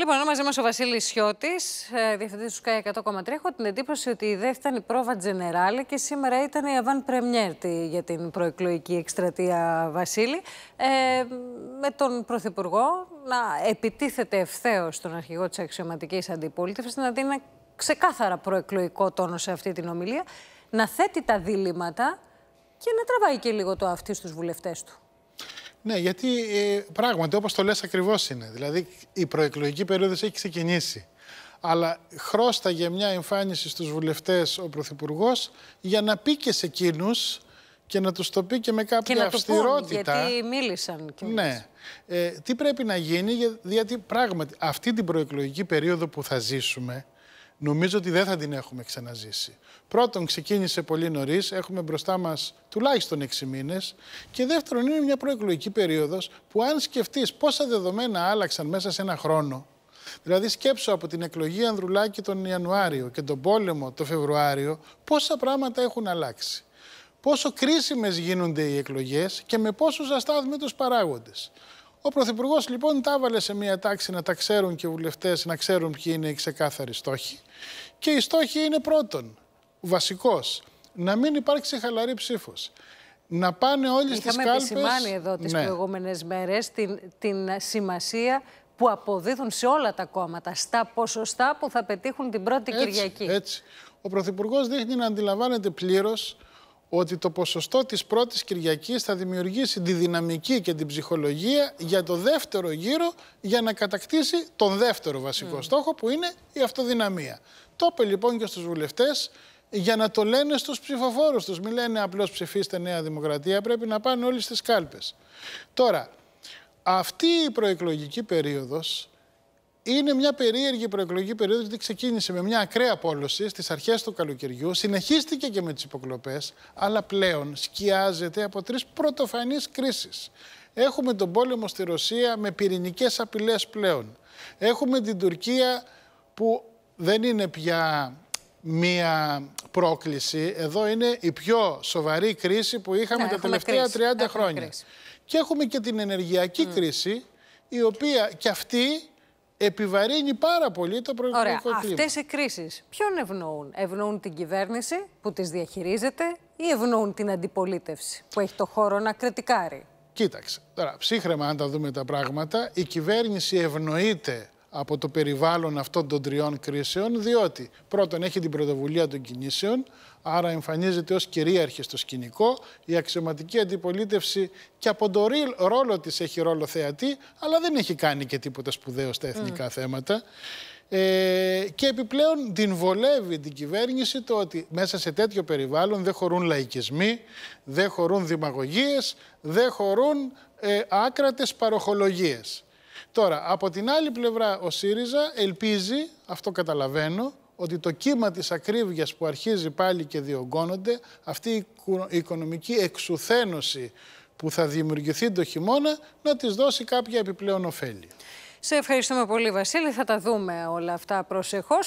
Λοιπόν, ενώ μαζί μας ο Βασίλης Σιώτης, ε, διευθυντής του ΣΚΑΙ 100,3, έχω την εντύπωση ότι η ΔΕΦ ήταν η πρόβα τζενεράλε και σήμερα ήταν η Αβάν Πρεμιέρ για την προεκλογική εκστρατεία Βασίλη. Ε, με τον Πρωθυπουργό να επιτίθεται ευθέως στον αρχηγό της αξιωματικής αντιπολίτευσης, να δίνει ένα ξεκάθαρα προεκλογικό τόνο σε αυτή την ομιλία, να θέτει τα δίλημματα και να τραβάει και λίγο το αυτή στους βουλευτές του. Ναι, γιατί ε, πράγματι όπως το λες ακριβώς είναι. Δηλαδή η προεκλογική περίοδος έχει ξεκινήσει. Αλλά χρώσταγε μια εμφάνιση στους βουλευτές ο Πρωθυπουργός για να πει και σε εκείνους και να τους το πει και με κάποια και να αυστηρότητα. Το πούν, γιατί μίλησαν μίλησαν. Ναι. Ε, τι πρέπει να γίνει, γιατί πράγματι αυτή την προεκλογική περίοδο που θα ζήσουμε, νομίζω ότι δεν θα την έχουμε ξαναζήσει. Πρώτον, ξεκίνησε πολύ νωρίς, έχουμε μπροστά μας τουλάχιστον 6 μήνες. Και δεύτερον, είναι μια προεκλογική περίοδος που, αν σκεφτείς πόσα δεδομένα άλλαξαν μέσα σε ένα χρόνο, δηλαδή σκέψω από την εκλογή Ανδρουλάκη τον Ιανουάριο και τον πόλεμο τον Φεβρουάριο, πόσα πράγματα έχουν αλλάξει. Πόσο κρίσιμες γίνονται οι εκλογές και με πόσους αστάθμητους παράγοντες. Ο Πρωθυπουργός λοιπόν τα έβαλε σε μια τάξη να τα ξέρουν και οι βουλευτές να ξέρουν ποιοι είναι οι ξεκάθαροι στόχοι. Και οι στόχοι είναι πρώτον, βασικός, να μην υπάρξει χαλαρή ψήφος. Να πάνε όλοι στις κάλπες... Είχαμε επισημάνει εδώ τις ναι. προηγούμενες μέρες την, την σημασία που αποδίδουν σε όλα τα κόμματα, στα ποσοστά που θα πετύχουν την πρώτη Κυριακή. Έτσι. Ο Πρωθυπουργός δείχνει να αντιλαμβάνεται πλήρως ότι το ποσοστό της πρώτης Κυριακής θα δημιουργήσει τη δυναμική και την ψυχολογία για το δεύτερο γύρο για να κατακτήσει τον δεύτερο βασικό ναι. στόχο που είναι η αυτοδυναμία. Το είπε λοιπόν και στους βουλευτές για να το λένε στους ψηφοφόρους τους. Μην λένε απλώς ψηφίστε Νέα Δημοκρατία, πρέπει να πάνε όλοι στις κάλπες. Τώρα, αυτή η προεκλογική περίοδος είναι μια περίεργη προεκλογική περίοδος, γιατί ξεκίνησε με μια ακραία πόλωση στις αρχές του καλοκαιριού, συνεχίστηκε και με τις υποκλοπές, αλλά πλέον σκιάζεται από τρεις πρωτοφανείς κρίσεις. Έχουμε τον πόλεμο στη Ρωσία με πυρηνικές απειλές πλέον. Έχουμε την Τουρκία που δεν είναι πια μία πρόκληση. Εδώ είναι η πιο σοβαρή κρίση που είχαμε ναι, τα τελευταία 30 χρόνια. Και έχουμε και την ενεργειακή κρίση, η οποία και αυτή επιβαρύνει πάρα πολύ το προεκλογικό Ωραία. κλίμα. Αυτές οι κρίσεις ποιον ευνοούν, Ευνοούν την κυβέρνηση που τις διαχειρίζεται ή ευνοούν την αντιπολίτευση που έχει το χώρο να κριτικάρει. Κοίταξε. Τώρα, ψύχρεμα, αν τα δούμε τα πράγματα, η κυβέρνηση ευνοείται από το περιβάλλον αυτών των τριών κρίσεων, διότι πρώτον έχει την πρωτοβουλία των κινήσεων, άρα εμφανίζεται ως κυρίαρχη στο σκηνικό, η αξιωματική αντιπολίτευση και από το ρόλο της έχει ρόλο θεατή, αλλά δεν έχει κάνει και τίποτα σπουδαίο στα εθνικά mm. θέματα. Ε, και επιπλέον την βολεύει την κυβέρνηση το ότι μέσα σε τέτοιο περιβάλλον δεν χωρούν λαϊκισμοί, δεν χωρούν δημαγωγίες, δεν χωρούν ε, άκρατες παροχολογίες. Τώρα, από την άλλη πλευρά, ο ΣΥΡΙΖΑ ελπίζει, αυτό καταλαβαίνω, ότι το κύμα της ακρίβειας που αρχίζει πάλι και διωγγώνονται, αυτή η οικονομική εξουθένωση που θα δημιουργηθεί το χειμώνα, να της δώσει κάποια επιπλέον ωφέλη. Σε ευχαριστούμε πολύ Βασίλη, θα τα δούμε όλα αυτά προσεχώς.